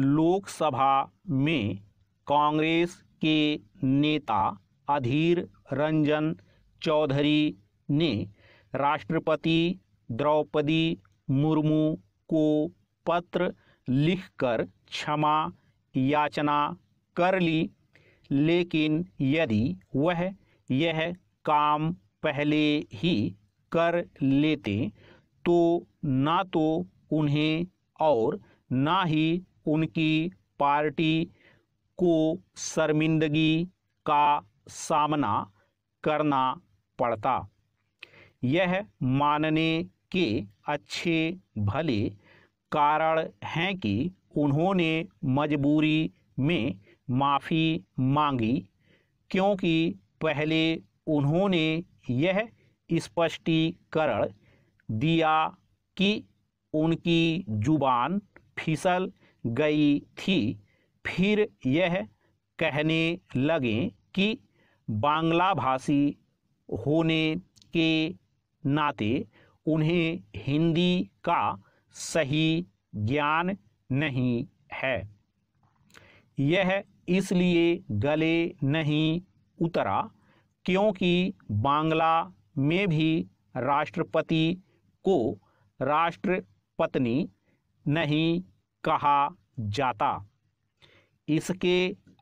लोकसभा में कांग्रेस के नेता अधीर रंजन चौधरी ने राष्ट्रपति द्रौपदी मुर्मू को पत्र लिखकर क्षमा याचना कर ली लेकिन यदि वह यह काम पहले ही कर लेते तो ना तो उन्हें और ना ही उनकी पार्टी को शर्मिंदगी का सामना करना पड़ता यह मानने के अच्छे भले कारण हैं कि उन्होंने मजबूरी में माफ़ी मांगी क्योंकि पहले उन्होंने यह स्पष्टीकरण दिया कि उनकी जुबान फिसल गई थी फिर यह कहने लगे कि बांग्ला भाषी होने के नाते उन्हें हिंदी का सही ज्ञान नहीं है यह इसलिए गले नहीं उतरा क्योंकि बांग्ला में भी राष्ट्रपति को राष्ट्रपत्नी नहीं कहा जाता इसके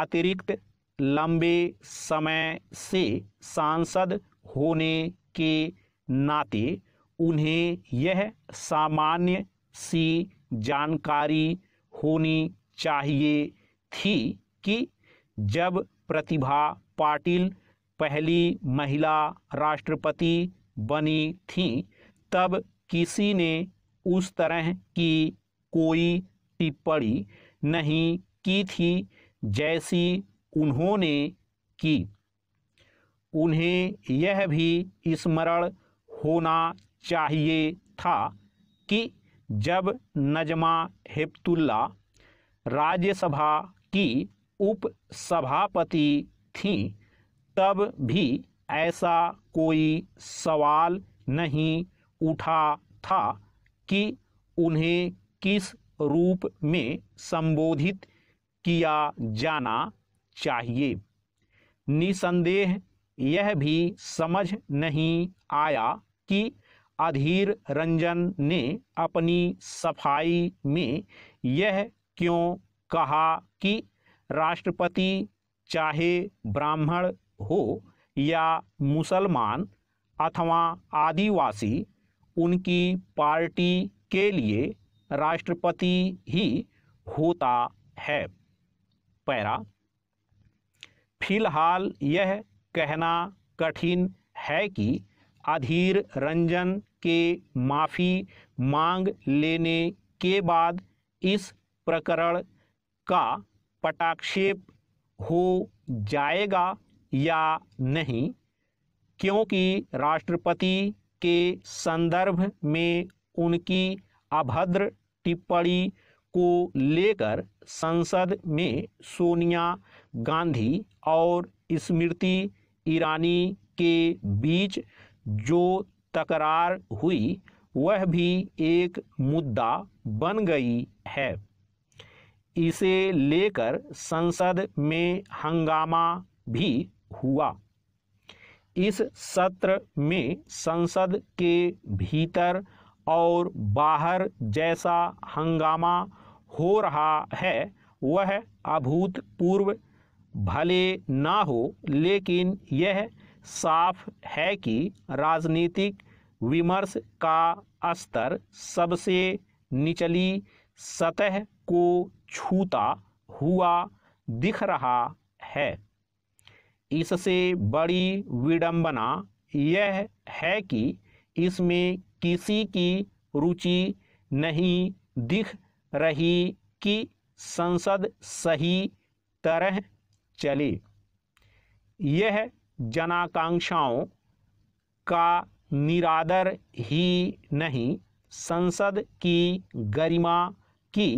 अतिरिक्त लंबे समय से सांसद होने के नाते उन्हें यह सामान्य सी जानकारी होनी चाहिए थी कि जब प्रतिभा पाटिल पहली महिला राष्ट्रपति बनी थी तब किसी ने उस तरह की कोई सी पड़ी नहीं की थी जैसी उन्होंने की उन्हें यह भी स्मरण होना चाहिए था कि जब नजमा हेप्तुल्ला राज्यसभा की उपसभापति थी तब भी ऐसा कोई सवाल नहीं उठा था कि उन्हें किस रूप में संबोधित किया जाना चाहिए निसंदेह यह भी समझ नहीं आया कि अधीर रंजन ने अपनी सफाई में यह क्यों कहा कि राष्ट्रपति चाहे ब्राह्मण हो या मुसलमान अथवा आदिवासी उनकी पार्टी के लिए राष्ट्रपति ही होता है पैरा फिलहाल यह कहना कठिन है कि अधीर रंजन के माफ़ी मांग लेने के बाद इस प्रकरण का पटाक्षेप हो जाएगा या नहीं क्योंकि राष्ट्रपति के संदर्भ में उनकी अभद्र टिप्पणी को लेकर संसद में सोनिया गांधी और स्मृति ईरानी के बीच जो तकरार हुई वह भी एक मुद्दा बन गई है इसे लेकर संसद में हंगामा भी हुआ इस सत्र में संसद के भीतर और बाहर जैसा हंगामा हो रहा है वह अभूतपूर्व भले ना हो लेकिन यह साफ है कि राजनीतिक विमर्श का स्तर सबसे निचली सतह को छूता हुआ दिख रहा है इससे बड़ी विडंबना यह है कि इसमें किसी की रुचि नहीं दिख रही कि संसद सही तरह चले यह जनाकांक्षाओं का निरादर ही नहीं संसद की गरिमा की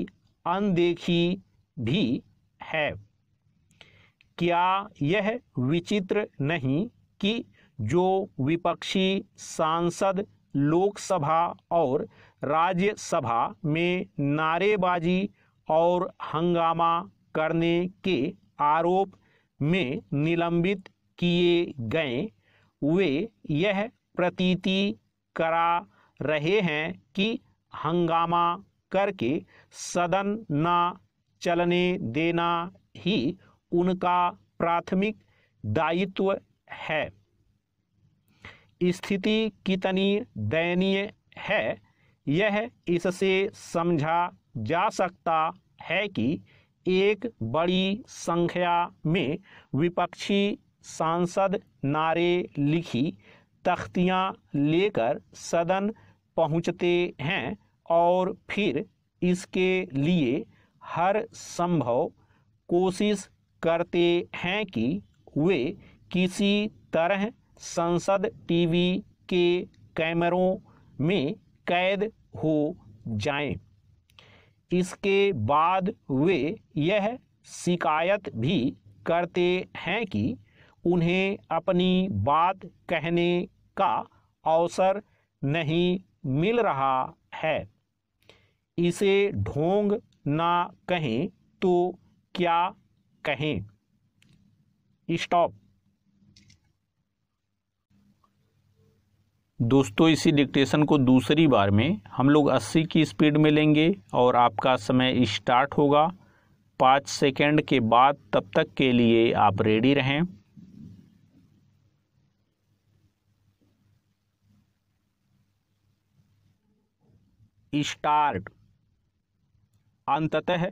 अनदेखी भी है क्या यह विचित्र नहीं कि जो विपक्षी सांसद लोकसभा और राज्यसभा में नारेबाजी और हंगामा करने के आरोप में निलंबित किए गए वे यह प्रतीति करा रहे हैं कि हंगामा करके सदन न चलने देना ही उनका प्राथमिक दायित्व है स्थिति कितनी दयनीय है यह इससे समझा जा सकता है कि एक बड़ी संख्या में विपक्षी सांसद नारे लिखी तख्तियां लेकर सदन पहुंचते हैं और फिर इसके लिए हर संभव कोशिश करते हैं कि वे किसी तरह संसद टीवी के कैमरों में कैद हो जाएं। इसके बाद वे यह शिकायत भी करते हैं कि उन्हें अपनी बात कहने का अवसर नहीं मिल रहा है इसे ढोंग ना कहें तो क्या कहें स्टॉप दोस्तों इसी डिक्टेशन को दूसरी बार में हम लोग 80 की स्पीड में लेंगे और आपका समय स्टार्ट होगा पाँच सेकेंड के बाद तब तक के लिए आप रेडी रहें स्टार्ट अंततः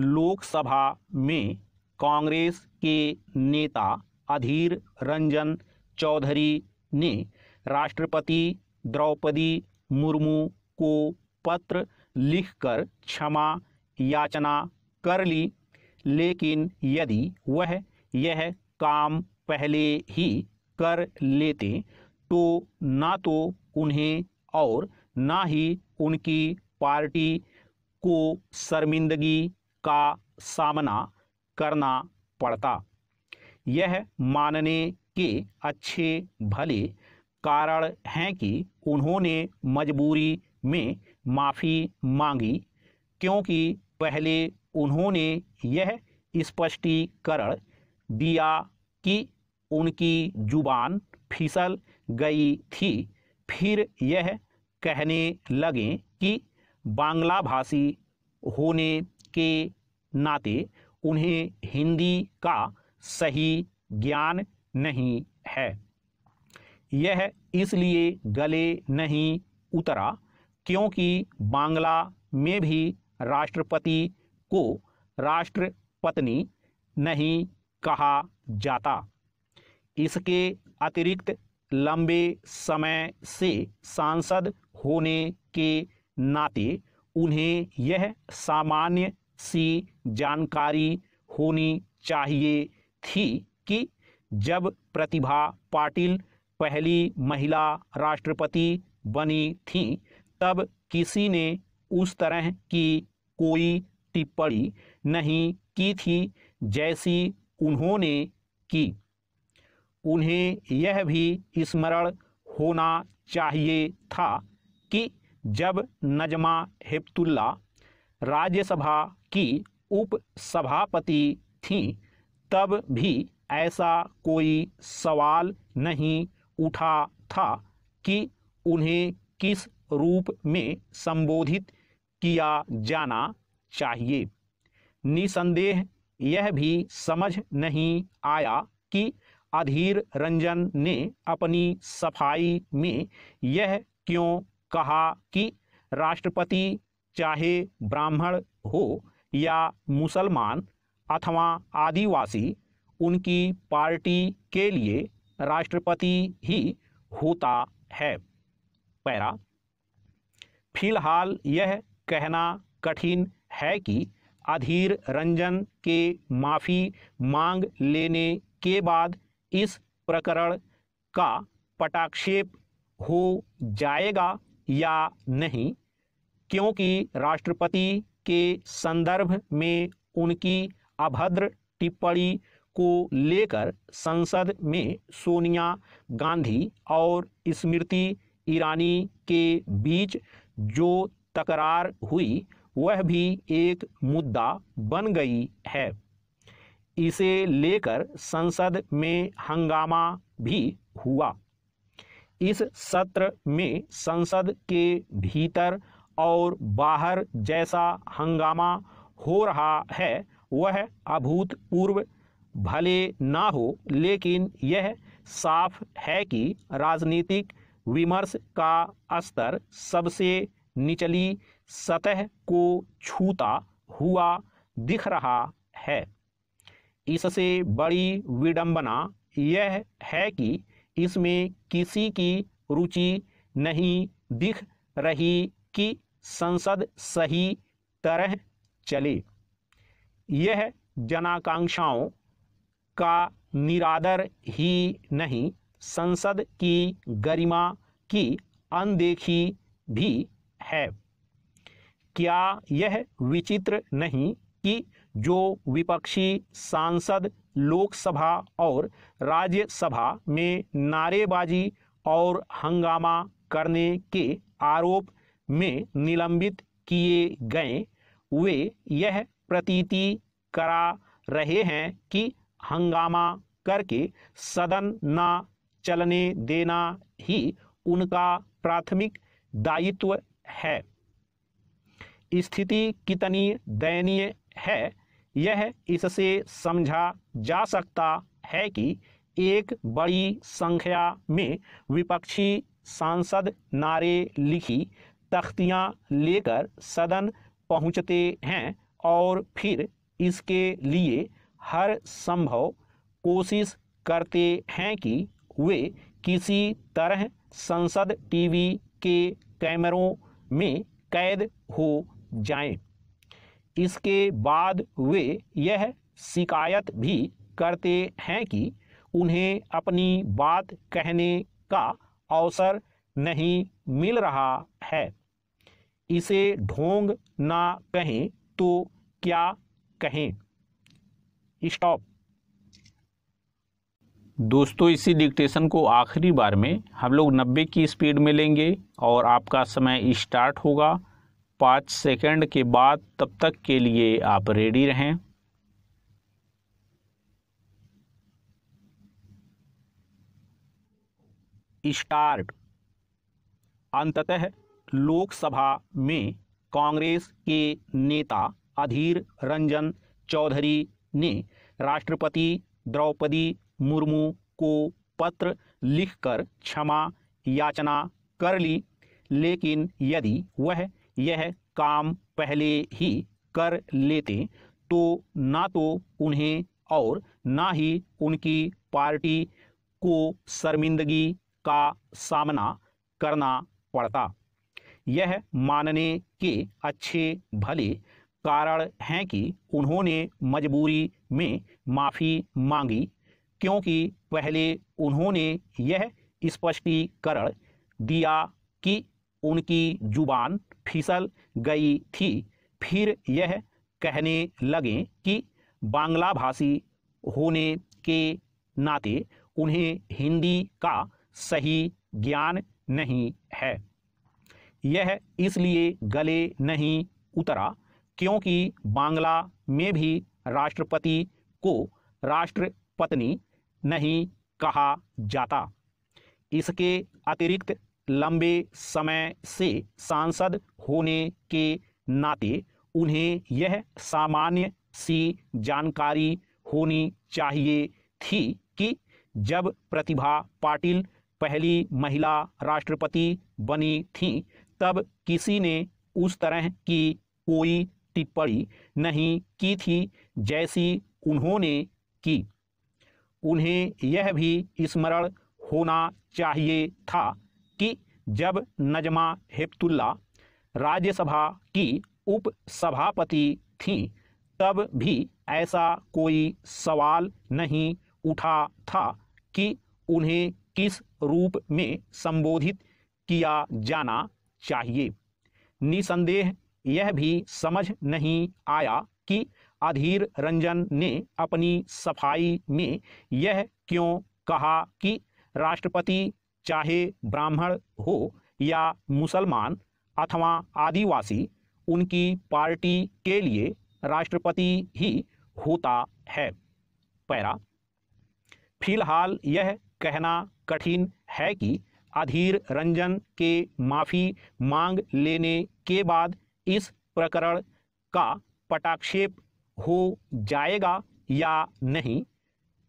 लोकसभा में कांग्रेस के नेता अधीर रंजन चौधरी ने राष्ट्रपति द्रौपदी मुर्मू को पत्र लिखकर क्षमा याचना कर ली लेकिन यदि वह यह काम पहले ही कर लेते तो ना तो उन्हें और ना ही उनकी पार्टी को शर्मिंदगी का सामना करना पड़ता यह मानने के अच्छे भले कारण हैं कि उन्होंने मजबूरी में माफ़ी मांगी क्योंकि पहले उन्होंने यह स्पष्टीकरण दिया कि उनकी जुबान फिसल गई थी फिर यह कहने लगे कि बांग्ला भाषी होने के नाते उन्हें हिंदी का सही ज्ञान नहीं है यह इसलिए गले नहीं उतरा क्योंकि बांग्ला में भी राष्ट्रपति को राष्ट्रपत्नी नहीं कहा जाता इसके अतिरिक्त लंबे समय से सांसद होने के नाते उन्हें यह सामान्य सी जानकारी होनी चाहिए थी कि जब प्रतिभा पाटिल पहली महिला राष्ट्रपति बनी थी तब किसी ने उस तरह की कोई टिप्पणी नहीं की थी जैसी उन्होंने की उन्हें यह भी स्मरण होना चाहिए था कि जब नजमा हेप्तुल्ला राज्यसभा की उप सभापति थीं तब भी ऐसा कोई सवाल नहीं उठा था कि उन्हें किस रूप में संबोधित किया जाना चाहिए निसंदेह यह भी समझ नहीं आया कि अधीर रंजन ने अपनी सफाई में यह क्यों कहा कि राष्ट्रपति चाहे ब्राह्मण हो या मुसलमान अथवा आदिवासी उनकी पार्टी के लिए राष्ट्रपति ही होता है पैरा फिलहाल यह कहना कठिन है कि अधीर रंजन के माफ़ी मांग लेने के बाद इस प्रकरण का पटाक्षेप हो जाएगा या नहीं क्योंकि राष्ट्रपति के संदर्भ में उनकी अभद्र टिप्पणी को लेकर संसद में सोनिया गांधी और स्मृति ईरानी के बीच जो तकरार हुई वह भी एक मुद्दा बन गई है इसे लेकर संसद में हंगामा भी हुआ इस सत्र में संसद के भीतर और बाहर जैसा हंगामा हो रहा है वह अभूतपूर्व भले ना हो लेकिन यह साफ है कि राजनीतिक विमर्श का स्तर सबसे निचली सतह को छूता हुआ दिख रहा है इससे बड़ी विडंबना यह है कि इसमें किसी की रुचि नहीं दिख रही कि संसद सही तरह चले यह जनाकांक्षाओं का निरादर ही नहीं संसद की गरिमा की अनदेखी भी है क्या यह विचित्र नहीं कि जो विपक्षी सांसद लोकसभा और राज्यसभा में नारेबाजी और हंगामा करने के आरोप में निलंबित किए गए वे यह प्रतीति करा रहे हैं कि हंगामा करके सदन न चलने देना ही उनका प्राथमिक दायित्व है स्थिति कितनी दयनीय है यह इससे समझा जा सकता है कि एक बड़ी संख्या में विपक्षी सांसद नारे लिखी तख्तियां लेकर सदन पहुंचते हैं और फिर इसके लिए हर संभव कोशिश करते हैं कि वे किसी तरह संसद टीवी के कैमरों में कैद हो जाएं। इसके बाद वे यह शिकायत भी करते हैं कि उन्हें अपनी बात कहने का अवसर नहीं मिल रहा है इसे ढोंग ना कहें तो क्या कहें स्टॉप दोस्तों इसी डिक्टेशन को आखिरी बार में हम लोग 90 की स्पीड में लेंगे और आपका समय स्टार्ट होगा पाँच सेकंड के बाद तब तक के लिए आप रेडी रहें स्टार्ट अंततः लोकसभा में कांग्रेस के नेता अधीर रंजन चौधरी ने राष्ट्रपति द्रौपदी मुर्मू को पत्र लिखकर क्षमा याचना कर ली लेकिन यदि वह यह काम पहले ही कर लेते तो ना तो उन्हें और ना ही उनकी पार्टी को शर्मिंदगी का सामना करना पड़ता यह मानने के अच्छे भले कारण हैं कि उन्होंने मजबूरी में माफ़ी मांगी क्योंकि पहले उन्होंने यह स्पष्टीकरण दिया कि उनकी जुबान फिसल गई थी फिर यह कहने लगे कि बांग्ला भाषी होने के नाते उन्हें हिंदी का सही ज्ञान नहीं है यह इसलिए गले नहीं उतरा क्योंकि बांग्ला में भी राष्ट्रपति को राष्ट्रपत्नी नहीं कहा जाता इसके अतिरिक्त लंबे समय से सांसद होने के नाते उन्हें यह सामान्य सी जानकारी होनी चाहिए थी कि जब प्रतिभा पाटिल पहली महिला राष्ट्रपति बनी थी तब किसी ने उस तरह की कोई टिप्पणी नहीं की थी जैसी उन्होंने की उन्हें यह भी स्मरण होना चाहिए था कि जब नजमा हेप्तुल्ला राज्यसभा की उप सभापति तब भी ऐसा कोई सवाल नहीं उठा था कि उन्हें किस रूप में संबोधित किया जाना चाहिए निसंदेह यह भी समझ नहीं आया कि अधीर रंजन ने अपनी सफाई में यह क्यों कहा कि राष्ट्रपति चाहे ब्राह्मण हो या मुसलमान अथवा आदिवासी उनकी पार्टी के लिए राष्ट्रपति ही होता है पैरा फिलहाल यह कहना कठिन है कि अधीर रंजन के माफ़ी मांग लेने के बाद इस प्रकरण का पटाक्षेप हो जाएगा या नहीं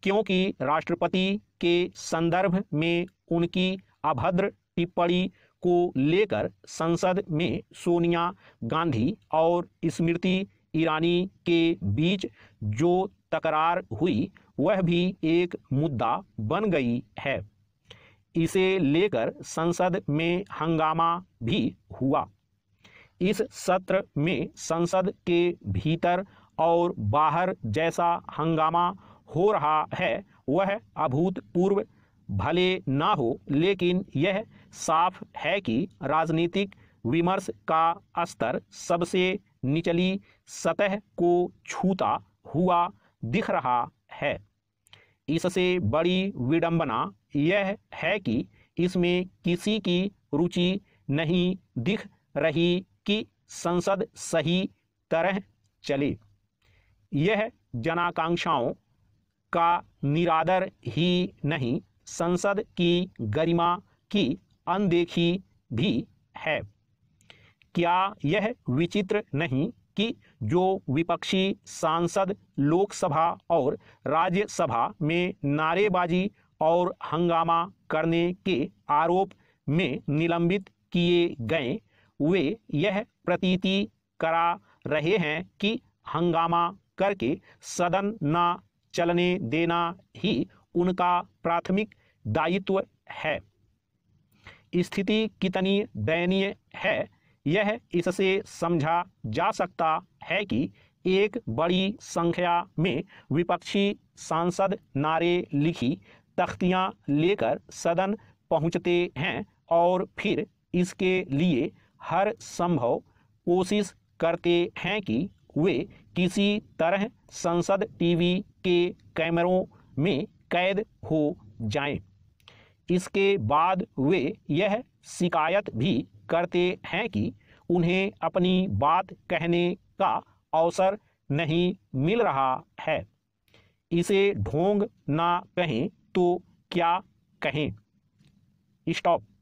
क्योंकि राष्ट्रपति के संदर्भ में उनकी अभद्र टिप्पणी को लेकर संसद में सोनिया गांधी और स्मृति ईरानी के बीच जो तकरार हुई वह भी एक मुद्दा बन गई है इसे लेकर संसद में हंगामा भी हुआ इस सत्र में संसद के भीतर और बाहर जैसा हंगामा हो रहा है वह अभूतपूर्व भले ना हो लेकिन यह साफ है कि राजनीतिक विमर्श का स्तर सबसे निचली सतह को छूता हुआ दिख रहा है इससे बड़ी विडंबना यह है कि इसमें किसी की रुचि नहीं दिख रही कि संसद सही तरह चले यह जनाकांक्षाओं का निरादर ही नहीं संसद की गरिमा की अनदेखी भी है क्या यह विचित्र नहीं कि जो विपक्षी सांसद लोकसभा और राज्यसभा में नारेबाजी और हंगामा करने के आरोप में निलंबित किए गए वे यह प्रतीति करा रहे हैं कि हंगामा करके सदन न चलने देना ही उनका प्राथमिक दायित्व है स्थिति कितनी दयनीय है यह इससे समझा जा सकता है कि एक बड़ी संख्या में विपक्षी सांसद नारे लिखी तख्तियां लेकर सदन पहुंचते हैं और फिर इसके लिए हर संभव कोशिश करते हैं कि वे किसी तरह संसद टीवी के कैमरों में कैद हो जाएं। इसके बाद वे यह शिकायत भी करते हैं कि उन्हें अपनी बात कहने का अवसर नहीं मिल रहा है इसे ढोंग ना कहें तो क्या कहें स्टॉप